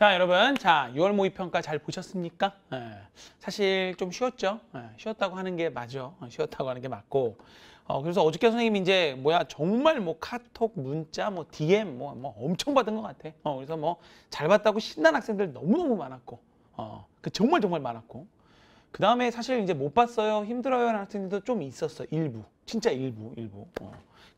자 여러분 자 6월 모의평가 잘 보셨습니까? 예, 사실 좀 쉬웠죠. 예, 쉬었다고 하는 게 맞죠. 어, 쉬었다고 하는 게 맞고 어, 그래서 어저께 선생님이 이제 뭐야 정말 뭐 카톡 문자 뭐 DM 뭐, 뭐 엄청 받은 것 같아. 어, 그래서 뭐 잘 봤다고 신난 학생들 너무너무 많았고 어, 그 정말 정말 많았고 그 다음에 사실 이제 못 봤어요 힘들어요 하는 학생들도 좀 있었어 일부 진짜 일부 일부 어.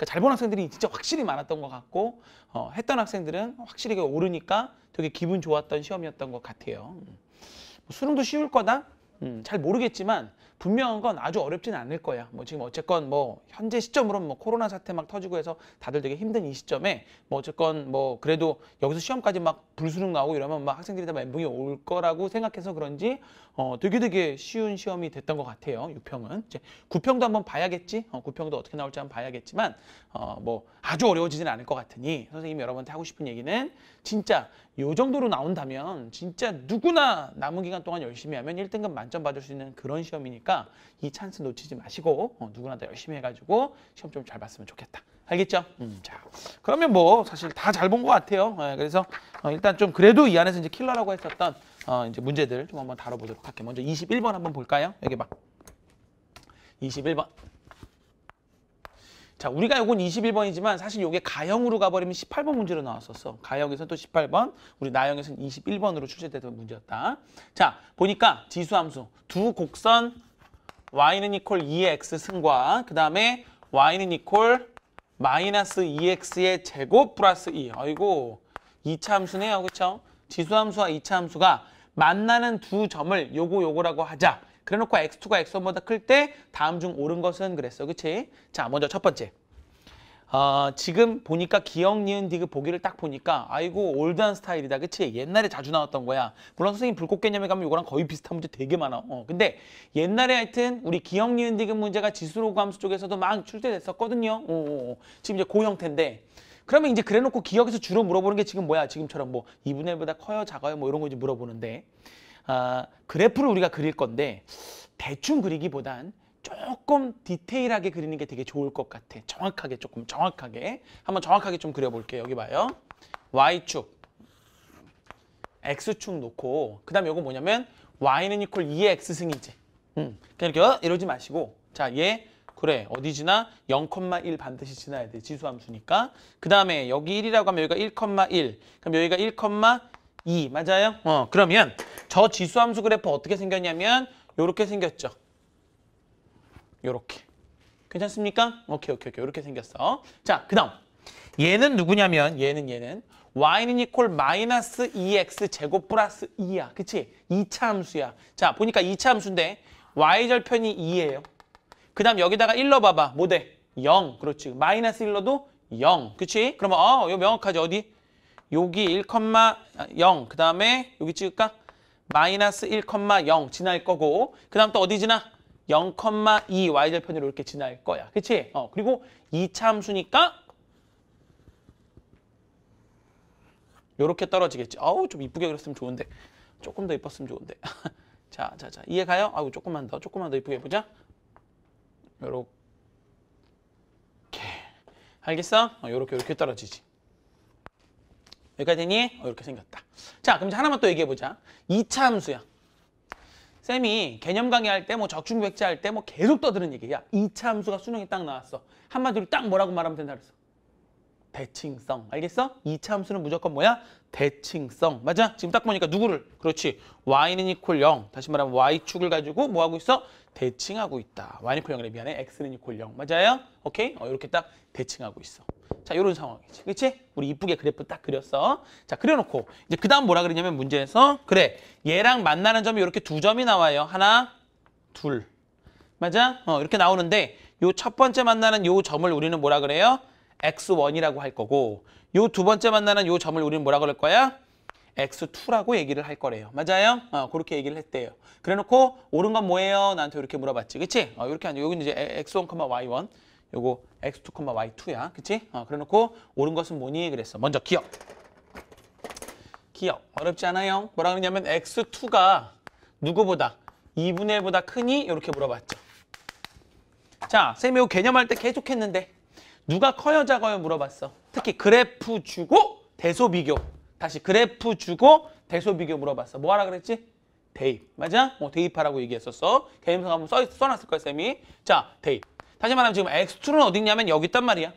그러니까 잘본 학생들이 진짜 확실히 많았던 것 같고 어, 했던 학생들은 확실히 오르니까 되게 기분 좋았던 시험이었던 것 같아요. 음. 뭐 수능도 쉬울 거다. 음, 잘 모르겠지만 분명한 건 아주 어렵진 않을 거야. 뭐 지금 어쨌건 뭐 현재 시점으로는 뭐 코로나 사태 막 터지고 해서 다들 되게 힘든 이 시점에 뭐 어쨌건 뭐 그래도 여기서 시험까지 막 불수능 나오고 이러면 막 학생들이 다 멘붕이 올 거라고 생각해서 그런지 어 되게 되게 쉬운 시험이 됐던 것 같아요. 유평은 이제 구평도 한번 봐야겠지. 어, 구평도 어떻게 나올지 한번 봐야겠지만 어 뭐 아주 어려워지진 않을 것 같으니 선생님이 여러분한테 하고 싶은 얘기는 진짜 요 정도로 나온다면 진짜 누구나 남은 기간 동안 열심히 하면 1등급 만점 받을 수 있는 그런 시험이니까 이 찬스 놓치지 마시고 어, 누구나 다 열심히 해가지고 시험 좀 잘 봤으면 좋겠다. 알겠죠? 음, 자, 그러면 뭐 사실 다 잘 본 것 같아요. 네, 그래서 어, 일단 좀 그래도 이 안에서 이제 킬러라고 했었던 어, 이제 문제들 좀 한번 다뤄보도록 할게요. 먼저 21번 한번 볼까요? 여기 봐. 21번. 자, 우리가 이건 21번이지만 사실 이게 가형으로 가버리면 18번 문제로 나왔었어. 가형에서 또 18번, 우리 나형에서는 21번으로 출제되던 문제였다. 자, 보니까 지수함수 두 곡선 y는 이퀄 2x 승과 그 다음에 y는 이퀄 마이너스 2x의 제곱 플러스 2. 아이고, 2차 함수네요. 그렇죠? 지수함수와 2차 함수가 만나는 두 점을 요거 요거라고 하자. 그래놓고 x2가 x1보다 클 때 다음 중 옳은 것은 그랬어. 그치? 자, 먼저 첫 번째. 어, 지금 보니까 기억, 니은, 디귿 보기를 딱 보니까 아이고 올드한 스타일이다. 그치? 옛날에 자주 나왔던 거야. 물론 선생님 불꽃 개념에 가면 이거랑 거의 비슷한 문제 되게 많아. 어, 근데 옛날에 하여튼 우리 기억, 니은, 디귿 문제가 지수로 감수 쪽에서도 막 출제됐었거든요. 오, 오, 오. 지금 이제 고 형태인데 그러면 이제 그래놓고 기억에서 주로 물어보는 게 지금 뭐야? 지금처럼 뭐 2분의 1보다 커요, 작아요, 뭐 이런 거 이제 물어보는데 아, 그래프를 우리가 그릴 건데 대충 그리기보단 조금 디테일하게 그리는 게 되게 좋을 것 같아. 정확하게 조금 정확하게 한번 정확하게 좀 그려볼게요. 여기 봐요. y축, x축 놓고 그 다음에 이건 뭐냐면 y는 이퀄 2의 x 승인지 음, 그 이렇게 까 어? 이러지 마시고 자얘 그래 어디 지나 0,1 반드시 지나야 돼 지수함수니까 그 다음에 여기 1이라고 하면 여기가 1,1 그럼 여기가 1, 2 맞아요? 어 그러면 저 지수함수 그래프 어떻게 생겼냐면 요렇게 생겼죠. 요렇게. 괜찮습니까? 오케이 오케이 오케이 요렇게 생겼어. 자 그다음 얘는 누구냐면 얘는 얘는 y는 이퀄 마이너스 e x 제곱 플러스 2야. 그치? 2차 함수야. 자 보니까 2차 함수인데 y절편이 2예요. 그 다음 여기다가 1로 봐봐. 뭐 돼? 0. 그렇지. 마이너스 1로도 0. 그치? 그러면 어, 이거 명확하지. 어디? 여기 1,0 그다음에 여기 찍을까? 마이너스 1,0 지날 거고 그다음 또 어디 지나? 0,2 y절편으로 이렇게 지날 거야. 그치? 어, 그리고 2참수니까 이렇게 떨어지겠지. 아우 좀 이쁘게 그렸으면 좋은데 조금 더 이뻤으면 좋은데 자, 자, 자 이해 가요? 아우 조금만 더 조금만 더 이쁘게 해 보자 요렇게 알겠어? 어, 요렇게 요렇게 떨어지지 여기까지니? 어, 이렇게 생겼다. 자, 그럼 이제 하나만 또 얘기해보자. 2차 함수야. 쌤이 개념 강의할 때, 뭐 적중백제 할때 뭐 계속 떠드는 얘기야. 2차 함수가 수능에 딱 나왔어. 한마디로 딱 뭐라고 말하면 된다 그랬어. 대칭성. 알겠어? 2차 함수는 무조건 뭐야? 대칭성. 맞아? 지금 딱 보니까 누구를? 그렇지. y는 이퀄 0. 다시 말하면 y축을 가지고 뭐 하고 있어? 대칭하고 있다. y는 이퀄 0이래. 미안해. x는 이퀄 0. 맞아요? 오케이? 어, 이렇게 딱 대칭하고 있어. 자, 요런 상황이지. 그치? 우리 이쁘게 그래프 딱 그렸어. 자, 그려놓고 이제 그 다음 뭐라 그랬냐면 문제에서 그래, 얘랑 만나는 점이 이렇게 두 점이 나와요. 하나, 둘. 맞아? 어, 이렇게 나오는데 요 첫 번째 만나는 요 점을 우리는 뭐라 그래요? x1이라고 할 거고 요 두 번째 만나는 요 점을 우리는 뭐라 그럴 거야? X2라고 얘기를 할 거래요. 맞아요? 어, 그렇게 얘기를 했대요. 그래놓고 옳은 건 뭐예요? 나한테 이렇게 물어봤지. 그치? 어, 이렇게 하죠. 여기는 이제 X1, Y1. 요거 x2, y2야. 그치? 어, 그래놓고 옳은 것은 뭐니? 그랬어. 먼저 기억. 기억. 어렵지 않아요. 뭐라 그러냐면 x2가 누구보다 2분의 1보다 크니? 이렇게 물어봤죠. 자, 쌤이 요 개념할 때 계속 했는데 누가 커요 작아요 물어봤어. 특히 그래프 주고 대소 비교. 다시 그래프 주고 대소 비교 물어봤어. 뭐하라 그랬지? 대입. 맞아? 어, 대입하라고 얘기했었어. 개념상 한번 써, 써놨을 거야, 쌤이. 자, 대입. 다시 말하면 지금 x2는 어딨냐면 여기 있단 말이야.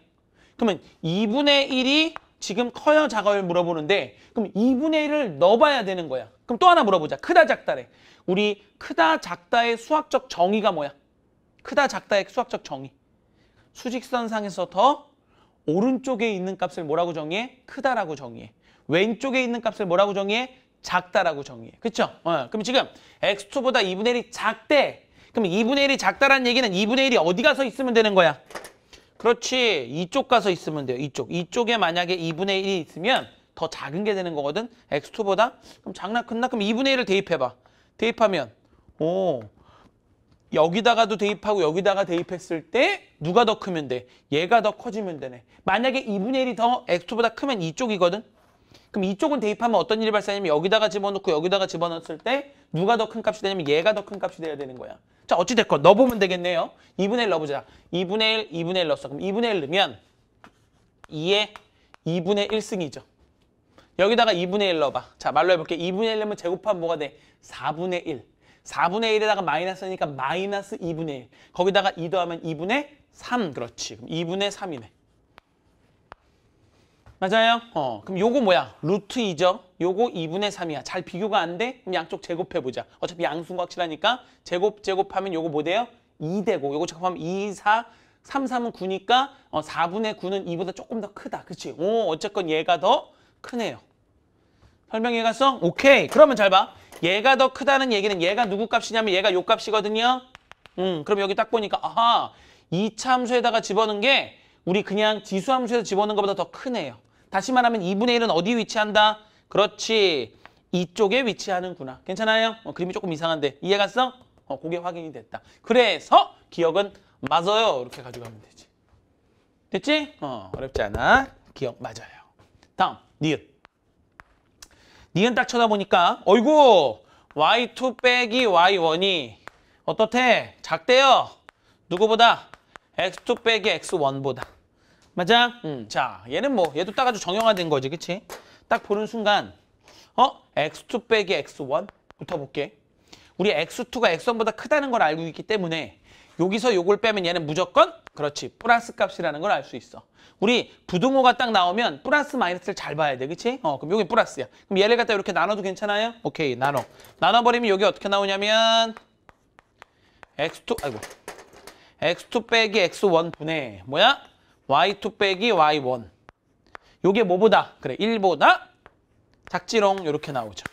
그러면 2분의 1이 지금 커요 작업을 물어보는데 그럼 2분의 1을 넣어봐야 되는 거야. 그럼 또 하나 물어보자. 크다 작다래. 우리 크다 작다의 수학적 정의가 뭐야? 크다 작다의 수학적 정의. 수직선상에서 더 오른쪽에 있는 값을 뭐라고 정의해? 크다라고 정의해. 왼쪽에 있는 값을 뭐라고 정의해? 작다라고 정의해. 그쵸? 어, 그럼 지금 x2보다 2분의 1이 작대. 그럼 2분의 1이 작다라는 얘기는 2분의 1이 어디 가서 있으면 되는 거야? 그렇지. 이쪽 가서 있으면 돼요. 이쪽. 이쪽에 만약에 2분의 1이 있으면 더 작은 게 되는 거거든. x2보다. 그럼 장난 큰나? 그럼 2분의 1을 대입해봐. 대입하면 오 여기다가도 대입하고 여기다가 대입했을 때 누가 더 크면 돼? 얘가 더 커지면 되네. 만약에 2분의 1이 더 x2보다 크면 이쪽이거든. 그럼 이쪽은 대입하면 어떤 일이 발생하냐면 여기다가 집어넣고 여기다가 집어넣었을 때 누가 더 큰 값이 되냐면 얘가 더 큰 값이 돼야 되는 거야. 자 어찌됐건 넣어보면 되겠네요. 2분의 1 넣어보자. 2분의 1, 2분의 1 넣었어. 그럼 2분의 1 넣으면 2에 2분의 1승이죠. 여기다가 2분의 1 넣어봐. 자 말로 해볼게. 2분의 1 넣으면 제곱하면 뭐가 돼? 4분의 1. 4분의 1에다가 마이너스니까 마이너스 2분의 1. 거기다가 2 더하면 2분의 3. 그렇지. 그럼 2분의 3이네. 맞아요? 어, 그럼 요거 뭐야? 루트 2죠? 요거 2분의 3이야. 잘 비교가 안 돼? 그럼 양쪽 제곱해보자. 어차피 양수가 확실하니까 제곱, 제곱하면 요거 뭐 돼요? 2 되고 요거 제곱하면 2, 4, 3, 3은 9니까 어, 4분의 9는 2보다 조금 더 크다. 그치? 오, 어쨌건 얘가 더 크네요. 설명해 갔어? 오케이. 그러면 잘 봐. 얘가 더 크다는 얘기는 얘가 누구 값이냐면 얘가 요 값이거든요. 음, 그럼 여기 딱 보니까 아하, 이차 함수에다가 집어넣은 게 우리 그냥 지수 함수에서 집어넣은 것보다 더 크네요. 다시 말하면 2분의 1은 어디 위치한다? 그렇지. 이쪽에 위치하는구나. 괜찮아요? 어, 그림이 조금 이상한데 이해갔어? 어, 그게 확인이 됐다. 그래서 기억은 맞아요. 이렇게 가져가면 되지. 됐지? 어, 어렵지 않아. 기억 맞아요. 다음, 니은. 니은 딱 쳐다보니까 어이구 y2 빼기 y1이 어떻대? 작대요. 누구보다 x2 빼기 x1보다. 맞아? 음. 자, 얘는 뭐 얘도 딱 아주 정형화된 거지, 그치? 딱 보는 순간 어? x2 빼기 x1 붙어볼게. 우리 x2가 x1보다 크다는 걸 알고 있기 때문에 여기서 요걸 빼면 얘는 무조건 그렇지 플러스 값이라는 걸 알 수 있어. 우리 부등호가 딱 나오면 플러스 마이너스를 잘 봐야 돼, 그치? 어, 그럼 여기 플러스야. 그럼 얘를 갖다 이렇게 나눠도 괜찮아요? 오케이, 나눠. 나눠버리면 여기 어떻게 나오냐면 x2, 아이고 x2 빼기 x1 분의 뭐야? y2 빼기 y1 요게 뭐보다? 그래 1보다 작지롱 요렇게 나오죠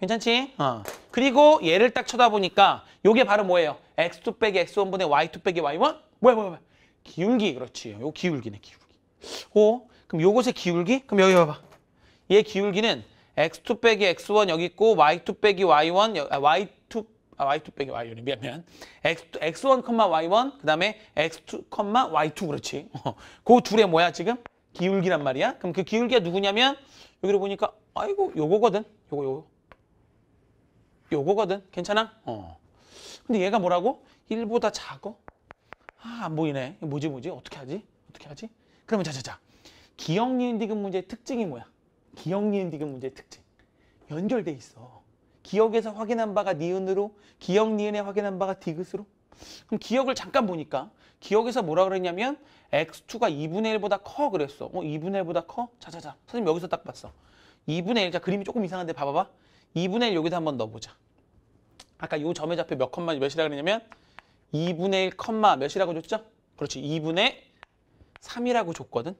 괜찮지? 어. 그리고 얘를 딱 쳐다보니까 요게 바로 뭐예요? x2 빼기 x1분의 y2 빼기 y1 뭐야 뭐야 뭐야 기울기 그렇지 요 기울기네 기울기 오 그럼 요것의 기울기? 그럼 여기 봐봐 얘 기울기는 x2 빼기 x1 여기 있고 y2 빼기 y1 아, y2 아, y2 빼기 y요. 미안, 미안. x, x1, y1, 그 다음에 x2, y2. 그렇지. 그 둘의 뭐야, 지금? 기울기란 말이야. 그럼 그 기울기가 누구냐면, 여기를 보니까, 아이고, 요거거든. 요거, 요거. 요거거든. 괜찮아? 어. 근데 얘가 뭐라고? 1보다 작어? 아, 안 보이네. 뭐지, 뭐지? 어떻게 하지? 어떻게 하지? 그러면 자자자. 기억 니은 디귿 문제의 특징이 뭐야? 기억 니은 디귿 문제의 특징. 연결돼 있어. 기억에서 확인한 바가 니은으로 기억 니은에 확인한 바가 디귿으로 그럼 기억을 잠깐 보니까 기억에서 뭐라 그랬냐면 x2가 2분의 1보다 커 그랬어. 어 2분의 1보다 커? 자자자 선생님 여기서 딱 봤어. 2분의 1자 그림이 조금 이상한데 봐봐봐. 2분의 1여기서 한번 넣어보자. 아까 요점에 잡혀 몇 컴마 몇이라고 그랬냐면 2분의 1 컴마 몇이라고 줬죠? 그렇지 2분의 3이라고 줬거든.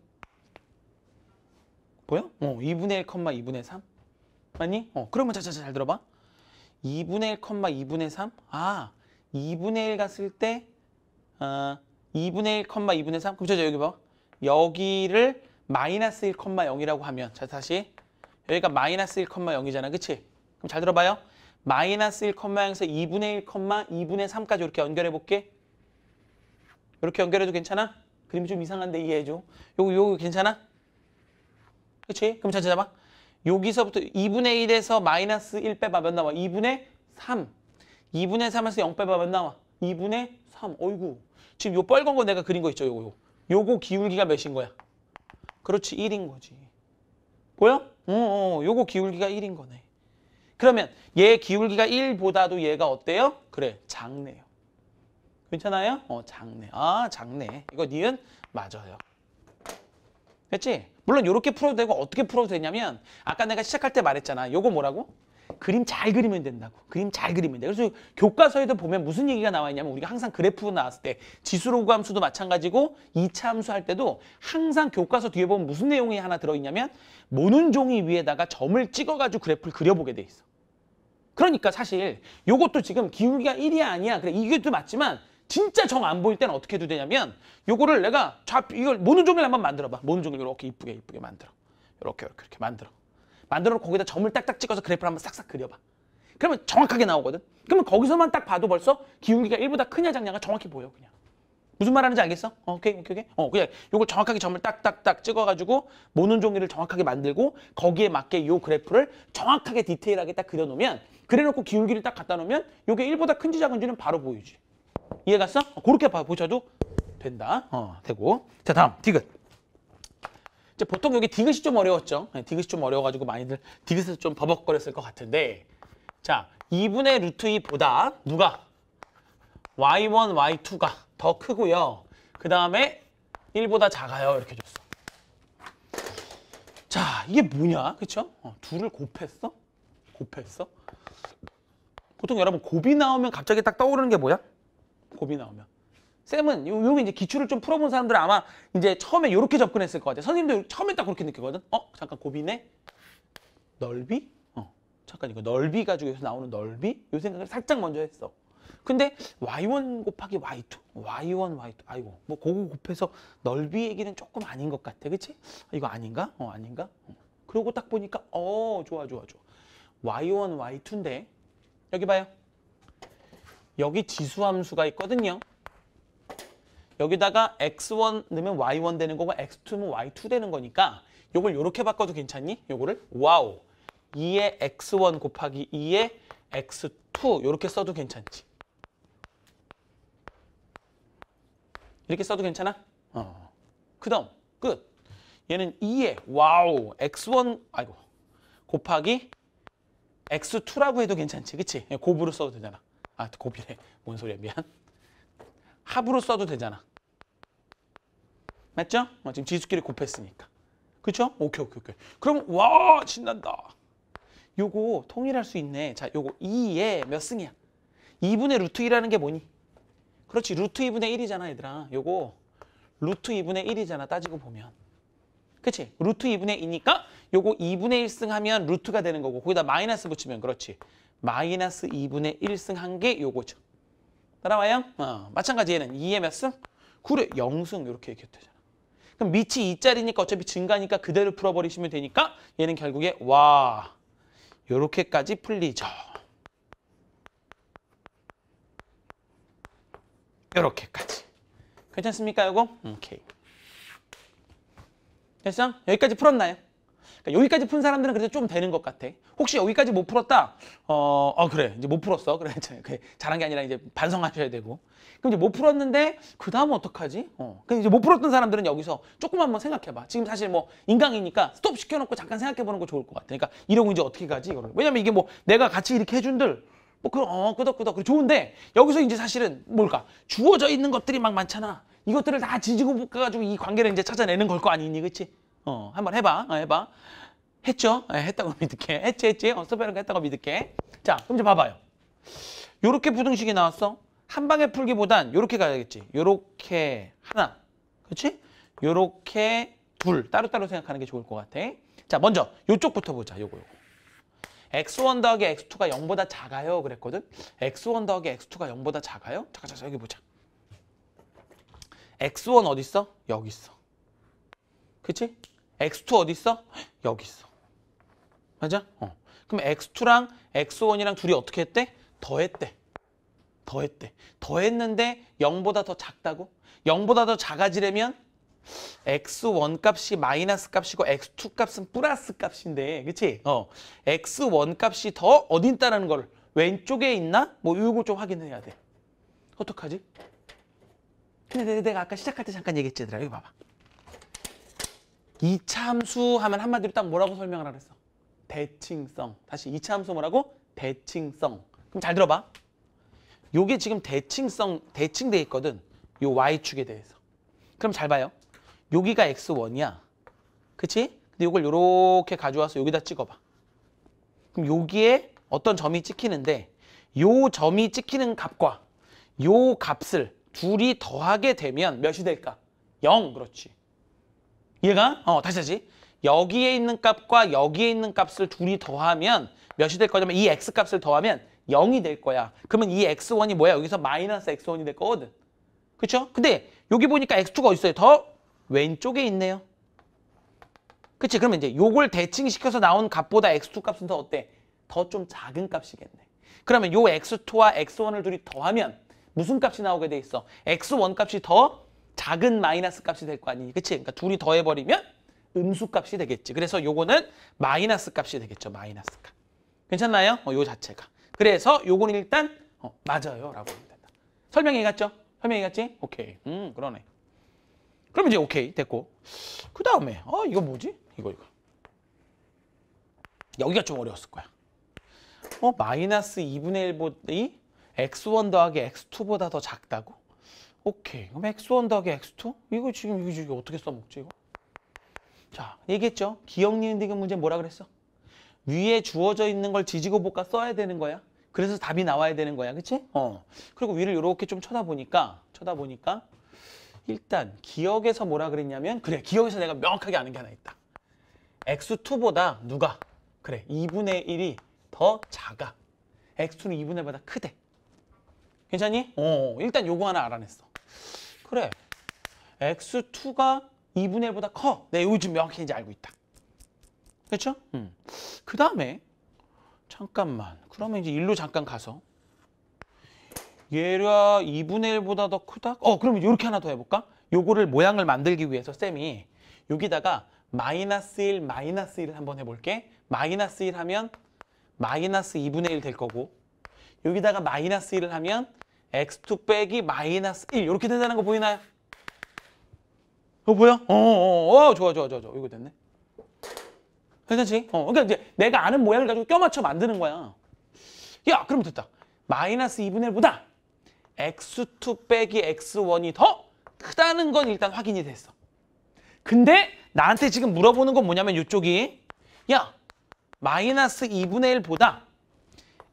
보여? 어 2분의 1 컴마 2분의 3 맞니? 어 그러면 자자자 잘 들어봐. 2분의 1, 2분의 3? 아, 2분의 1 갔을 때 어, 2분의 1, 2분의 3? 그럼 저 여기 봐. 여기를 마이너스 1, 0이라고 하면 자 다시 여기가 마이너스 1, 0이잖아. 그치? 그럼 잘 들어봐요. 마이너스 1, 0에서 2분의 1, 2분의 3까지 이렇게 연결해 볼게. 이렇게 연결해도 괜찮아? 그림이 좀 이상한데 이해해줘. 요거 요거 괜찮아? 그치? 그럼 잘 찾아봐. 여기서부터 2분의 1에서 마이너스 1 빼봐 면 나와? 2분의 3. 2분의 3에서 0 빼봐 면 나와? 2분의 3. 어이구. 지금 요 빨간 거 내가 그린 거 있죠? 요거. 요거 기울기가 몇인 거야? 그렇지. 1인 거지. 보여? 어, 어. 어. 요거 기울기가 1인 거네. 그러면 얘 기울기가 1보다도 얘가 어때요? 그래. 작네요. 괜찮아요? 어, 작네. 아, 작네. 이거 니은 맞아요. 됐지? 물론 이렇게 풀어도 되고 어떻게 풀어도 되냐면 아까 내가 시작할 때 말했잖아. 요거 뭐라고? 그림 잘 그리면 된다고. 그림 잘 그리면 돼. 그래서 교과서에도 보면 무슨 얘기가 나와 있냐면 우리가 항상 그래프 나왔을 때 지수로 구함수도 마찬가지고 이차 함수할 때도 항상 교과서 뒤에 보면 무슨 내용이 하나 들어있냐면 모는 종이 위에다가 점을 찍어가지고 그래프를 그려보게 돼 있어. 그러니까 사실 요것도 지금 기울기가 1이 아니야. 그래 이것도 맞지만 진짜 정 안 보일 때는 어떻게 해도 되냐면 요거를 내가 좌 이걸 모는 종이를 한번 만들어 봐. 모는 종일 이렇게 이쁘게 이쁘게 만들어. 이렇게 이렇게 이렇게 만들어. 만들어 놓고 거기다 점을 딱딱 찍어서 그래프를 한번 싹싹 그려 봐. 그러면 정확하게 나오거든. 그러면 거기서만 딱 봐도 벌써 기운기가 1보다 크냐 작냐가 정확히 보여 그냥. 무슨 말 하는지 알겠어? 어, 오케이, 오케이, 오케이. 어, 그냥 요걸 정확하게 점을 딱딱딱 찍어가지고 모는 종이를 정확하게 만들고 거기에 맞게 요 그래프를 정확하게 디테일하게 딱 그려놓으면 그래놓고 기울기를 딱 갖다 놓으면 요게 1보다 큰지 작은지는 바로 보이지. 이해 갔어? 어, 그렇게 보셔도 된다. 어, 되고. 자, 다음 디귿. 이제 보통 여기 디귿이 좀 어려웠죠. 네, 디귿이 좀 어려워가지고 많이들 디귿에서 좀 버벅거렸을 것 같은데 자, 2분의 루트 2보다 누가? y1, y2가 더 크고요. 그 다음에 1보다 작아요. 이렇게 줬어. 자, 이게 뭐냐? 그쵸? 어, 둘을 곱했어? 곱했어? 보통 여러분 곱이 나오면 갑자기 딱 떠오르는 게 뭐야? 곱이 나오면. 쌤은 요, 요게 이제 기출을 좀 풀어본 사람들은 아마 이제 처음에 이렇게 접근했을 것 같아요. 선생님도 처음에 딱 그렇게 느꼈거든 어? 잠깐 곱이네 넓이? 어. 잠깐 이거 넓이 가지고 여기서 나오는 넓이? 요 생각을 살짝 먼저 했어. 근데 y1 곱하기 y2, y1, y2, 아이고 뭐 그거 곱해서 넓이 얘기는 조금 아닌 것 같아, 그치? 아, 이거 아닌가? 어, 아닌가? 어. 그러고 딱 보니까 어, 좋아, 좋아, 좋아. y1, y2인데 여기 봐요. 여기 지수함수가 있거든요. 여기다가 x1 넣으면 y1 되는 거고 x2면 y2 되는 거니까 요걸 이렇게 바꿔도 괜찮니? 요거를 와우 2의 x1 곱하기 2의 x2 이렇게 써도 괜찮지? 이렇게 써도 괜찮아? 어. 그 다음 끝 얘는 2의 와우 x1 아이고 곱하기 x2라고 해도 괜찮지 그치? 예, 곱으로 써도 되잖아 아고비래뭔 소리야 미안. 합으로 써도 되잖아. 맞죠? 어, 지금 지수끼리 곱했으니까. 그렇죠 오케이 오케이 오케이. 그럼 와 신난다. 요거 통일할 수 있네. 자 요거 2의 몇 승이야? 2분의 루트 1라는게 뭐니? 그렇지 루트 2분의 1이잖아 얘들아. 요거 루트 2분의 1이잖아 따지고 보면. 그치? 루트 2분의 2니까 요거 2분의 1승 하면 루트가 되는 거고 거기다 마이너스 붙이면 그렇지. 마이너스 2분의 1승 한게 요거죠. 따라와요? 어, 마찬가지 얘는 2의 몇 승? 9를 0승 이렇게 얘기해도 되잖아. 그럼 밑이 2짜리니까 어차피 증가니까 그대로 풀어버리시면 되니까 얘는 결국에 와요렇게까지 풀리죠. 요렇게까지 괜찮습니까, 요거? 오케이. 됐어? 여기까지 풀었나요? 그러니까 여기까지 푼 사람들은 그래도 좀 되는 것 같아. 혹시 여기까지 못 풀었다? 어, 어 그래 이제 못 풀었어. 그래 잘한 게 아니라 이제 반성하셔야 되고. 그럼 이제 못 풀었는데 그 다음 은 어떡하지? 어, 그럼 이제 못 풀었던 사람들은 여기서 조금 한번 생각해봐. 지금 사실 뭐 인강이니까 스톱 시켜놓고 잠깐 생각해보는 거 좋을 것 같아. 그러니까 이러고 이제 어떻게 가지? 이거를. 왜냐면 이게 뭐 내가 같이 이렇게 해준들 뭐 그, 어, 끄덕끄덕. 좋은데, 여기서 이제 사실은 뭘까? 주어져 있는 것들이 막 많잖아. 이것들을 다 지지고 볶아가지고 이 관계를 이제 찾아내는 걸 거 아니니, 그치? 어, 한 번 해봐. 어, 해봐. 했죠? 네, 했다고 믿을게. 했지, 했지? 어, 서베르 했다고 믿을게. 자, 그럼 이제 봐봐요. 요렇게 부등식이 나왔어. 한 방에 풀기보단 요렇게 가야겠지. 요렇게 하나. 그렇지? 요렇게 둘. 따로따로 생각하는 게 좋을 것 같아. 자, 먼저 요쪽부터 보자. 요거, 요거. x1 더하기 x2가 0보다 작아요. 그랬거든? x1 더하기 x2가 0보다 작아요? 잠깐, 잠깐, 여기 보자. x1 어디 있어? 여기 있어. 그치? x2 어디 있어? 여기 있어. 맞아? 어. 그럼 x2랑 x1이랑 둘이 어떻게 했대? 더했대. 더했대. 더했는데 0보다 더 작다고? 0보다 더 작아지려면 x1 값이 마이너스 값이고 x2 값은 플러스 값인데 그치? 어. x1 값이 더 어디 있다라는 걸 왼쪽에 있나? 뭐이걸좀 확인해야 돼. 어떡하지? 근데 내가 아까 시작할 때 잠깐 얘기했잖아 여기 봐봐. 이참수 하면 한마디로 딱 뭐라고 설명을 하랬어? 대칭성. 다시 이참수 뭐라고? 대칭성. 그럼 잘 들어봐. 요게 지금 대칭성, 대칭돼 있거든. 요 y축에 대해서. 그럼 잘 봐요. 여기가 x1이야. 그치? 근데 요걸 요렇게 가져와서 여기다 찍어봐. 그럼 여기에 어떤 점이 찍히는데 요 점이 찍히는 값과 요 값을 둘이 더하게 되면 몇이 될까? 0, 그렇지. 이해가? 어, 다시 다시. 여기에 있는 값과 여기에 있는 값을 둘이 더하면 몇이 될 거냐면 이 x 값을 더하면 0이 될 거야. 그러면 이 x1이 뭐야? 여기서 마이너스 x1이 될 거거든. 그렇죠? 근데 여기 보니까 x2가 어딨어요더 왼쪽에 있네요. 그치? 그러면 이제 요걸 대칭시켜서 나온 값보다 x2 값은 더 어때? 더 좀 작은 값이겠네. 그러면 요 x2와 x1을 둘이 더하면 무슨 값이 나오게 돼 있어? x1 값이 더 작은 마이너스 값이 될 거 아니니 그치? 그러니까 둘이 더해버리면 음수 값이 되겠지. 그래서 요거는 마이너스 값이 되겠죠. 마이너스 값. 괜찮나요? 어, 요 자체가. 그래서 요거는 일단 어, 맞아요. 라고 하면 된다. 설명해 갔죠? 설명해 갔지? 오케이. 음, 그러네. 그럼 이제 오케이. 됐고. 그 다음에, 어, 이거 뭐지? 이거, 이거. 여기가 좀 어려웠을 거야. 어, 마이너스 2분의 1보다 x1 더하기 x2보다 더 작다고? 오케이. 그럼 x1 더하기 x2? 이거 지금 이거, 지금 어떻게 써먹지 이거? 자, 얘기했죠? 기억니은 등의 문제 뭐라 그랬어? 위에 주어져 있는 걸뒤지고볶까 써야 되는 거야. 그래서 답이 나와야 되는 거야. 그치? 어. 그리고 위를 이렇게 좀 쳐다보니까, 쳐다보니까, 일단 기억에서 뭐라 그랬냐면, 그래, 기억에서 내가 명확하게 아는 게 하나 있다. x2보다 누가? 그래, 2분의 1이 더 작아. x2는 2분의 1보다 크대. 괜찮니? 어, 어, 일단 요거 하나 알아냈어. 그래. x2가 2분의 1보다 커. 내 요즘 명확히 이제 알고 있다. 그렇죠? 음. 그 다음에 잠깐만. 그러면 이제 일로 잠깐 가서 얘가 2분의 1보다 더 크다? 어, 그러면 이렇게 하나 더 해볼까? 요거를 모양을 만들기 위해서 쌤이 여기다가 마이너스 1, 마이너스 1을 한번 해볼게. 마이너스 1 하면 마이너스 2분의 1 될 거고 여기다가 마이너스 1을 하면 x2 빼기 마이너스 1 이렇게 된다는 거 보이나요? 그거 어, 보여? 어, 어, 어, 어, 좋아, 좋아, 좋아, 좋아. 이거 됐네. 괜찮지? 어, 그러니까 이제 내가 아는 모양을 가지고 껴맞춰 만드는 거야. 야, 그럼 됐다. 마이너스 2분의 1보다 x2 빼기 x1이 더 크다는 건 일단 확인이 됐어. 근데 나한테 지금 물어보는 건 뭐냐면 이쪽이 야, 마이너스 2분의 1보다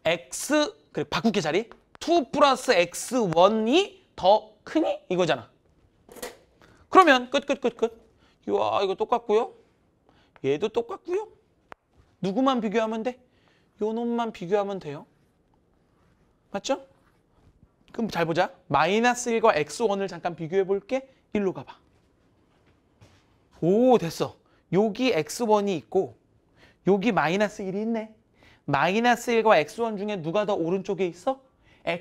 x, 그래, 바꿀게 자리. 2 플러스 x1이 더 크니? 이거잖아. 그러면 끝, 끝, 끝, 끝. 와 이거 똑같고요. 얘도 똑같고요. 누구만 비교하면 돼? 요 놈만 비교하면 돼요. 맞죠? 그럼 잘 보자. 마이너스 1과 x1을 잠깐 비교해 볼게. 일로 가봐. 오 됐어. 여기 x1이 있고 여기 마이너스 1이 있네. 마이너스 1과 x1 중에 누가 더 오른쪽에 있어?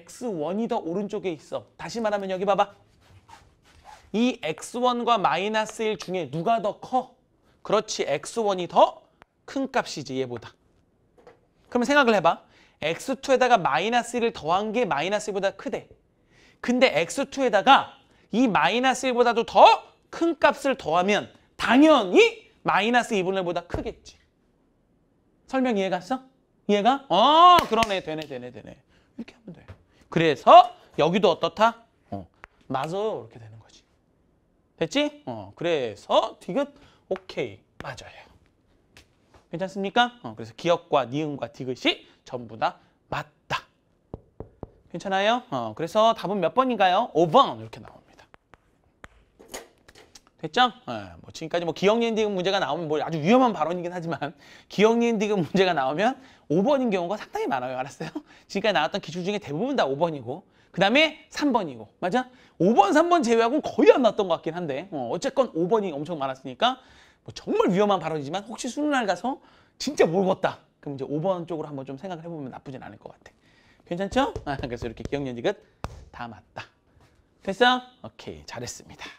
x1이 더 오른쪽에 있어. 다시 말하면 여기 봐봐. 이 x1과 마이너스 1 중에 누가 더 커? 그렇지, x1이 더 큰 값이지, 얘보다. 그러면 생각을 해봐. x2에다가 마이너스 1을 더한 게 마이너스 1보다 크대. 근데 x2에다가 이 마이너스 1보다도 더 큰 값을 더하면 당연히 마이너스 2분의 1보다 크겠지. 설명 이해 갔어? 이해가? 어, 그러네. 되네, 되네, 되네. 이렇게 하면 돼. 그래서 여기도 어떻다? 어. 맞아. 이렇게 되는 거지. 됐지? 어. 그래서 디귿 오케이. 맞아요. 괜찮습니까? 어, 그래서 기억과 니은과 디귿이 전부 다 맞다. 괜찮아요? 어, 그래서 답은 몇 번인가요? 5번 이렇게 나와. 됐죠? 네, 뭐 지금까지 뭐 기억 엔딩 문제가 나오면 뭐 아주 위험한 발언이긴 하지만 기억 엔딩 문제가 나오면 5번인 경우가 상당히 많아요. 알았어요? 지금까지 나왔던 기출 중에 대부분 다 5번이고 그 다음에 3번이고 맞아? 5번, 3번 제외하고는 거의 안왔던것 같긴 한데 어, 어쨌건 5번이 엄청 많았으니까 뭐 정말 위험한 발언이지만 혹시 수능날 가서 진짜 모르겠다. 그럼 이제 5번 쪽으로 한번 좀 생각을 해보면 나쁘진 않을 것 같아. 괜찮죠? 아, 그래서 이렇게 기억 연딩은다 맞다. 됐어? 오케이, 잘했습니다.